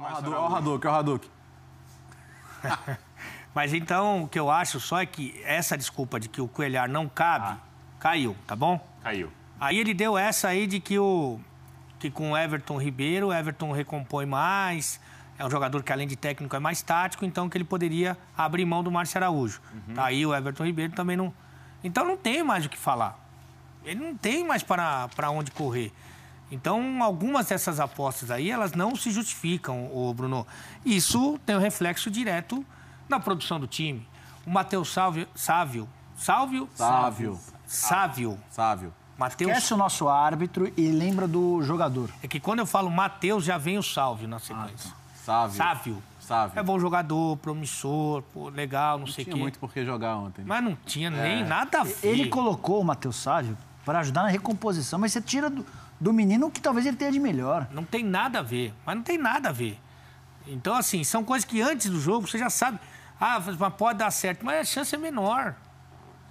Olha é o Hadouken, olha o Hadouken. Mas então, o que eu acho só é que essa desculpa de que o Coelhar não cabe, ah. caiu, tá bom? Caiu. Aí ele deu essa aí de que o que com o Everton Ribeiro, o Everton recompõe mais, é um jogador que além de técnico é mais tático, então que ele poderia abrir mão do Márcio Araújo. Uhum. Tá aí o Everton Ribeiro também não. Então não tem mais o que falar. Ele não tem mais para, para onde correr. Então, algumas dessas apostas aí, elas não se justificam, o Bruno. Isso tem um reflexo direto na produção do time. O Matheus Sávio... Sávio? Sávio? Sávio. Sávio. Sávio. Mateus... Esquece o nosso árbitro e lembra do jogador. É que quando eu falo Matheus, já vem o Sávio na sequência. Ah, tá. Sávio. Sávio. Sávio. É bom jogador, promissor, pô, legal, não, não sei o quê. muito por que jogar ontem. Né? Mas não tinha é. nem nada a ver. Ele colocou o Matheus Sávio para ajudar na recomposição, mas você tira do, do menino que talvez ele tenha de melhor. Não tem nada a ver, mas não tem nada a ver. Então, assim, são coisas que antes do jogo você já sabe. Ah, mas pode dar certo, mas a chance é menor.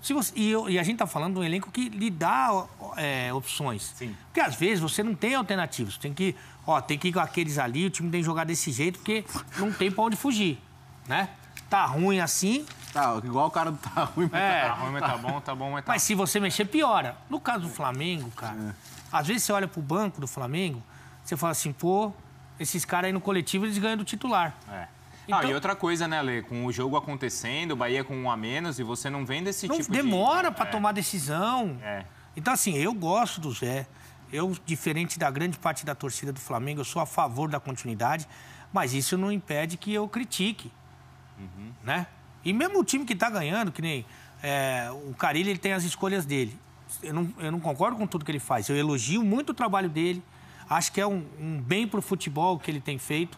Se você, e, eu, e a gente está falando de um elenco que lhe dá é, opções. Sim. Porque às vezes você não tem alternativas. Tem que, ó, tem que ir com aqueles ali, o time tem que jogar desse jeito, porque não tem para onde fugir. Né? Tá ruim assim, tá, igual o cara do tá ruim, mas tá é, tá ruim, mas tá bom, tá bom, mas tá Mas se você mexer, piora. No caso do Flamengo, cara, é. às vezes você olha pro banco do Flamengo, você fala assim, pô, esses caras aí no coletivo, eles ganham do titular. É. Então... Ah, e outra coisa, né, Lê? Com o jogo acontecendo, o Bahia com um a menos, e você não vem desse não tipo demora de... para é. tomar decisão. É. Então, assim, eu gosto do Zé. Eu, diferente da grande parte da torcida do Flamengo, eu sou a favor da continuidade, mas isso não impede que eu critique, uhum. né? E mesmo o time que está ganhando, que nem é, o Carilli, ele tem as escolhas dele. Eu não, eu não concordo com tudo que ele faz. Eu elogio muito o trabalho dele. Acho que é um, um bem para o futebol que ele tem feito,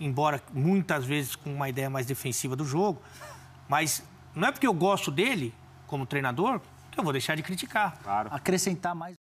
embora muitas vezes com uma ideia mais defensiva do jogo. Mas não é porque eu gosto dele como treinador que eu vou deixar de criticar. Claro. Acrescentar mais.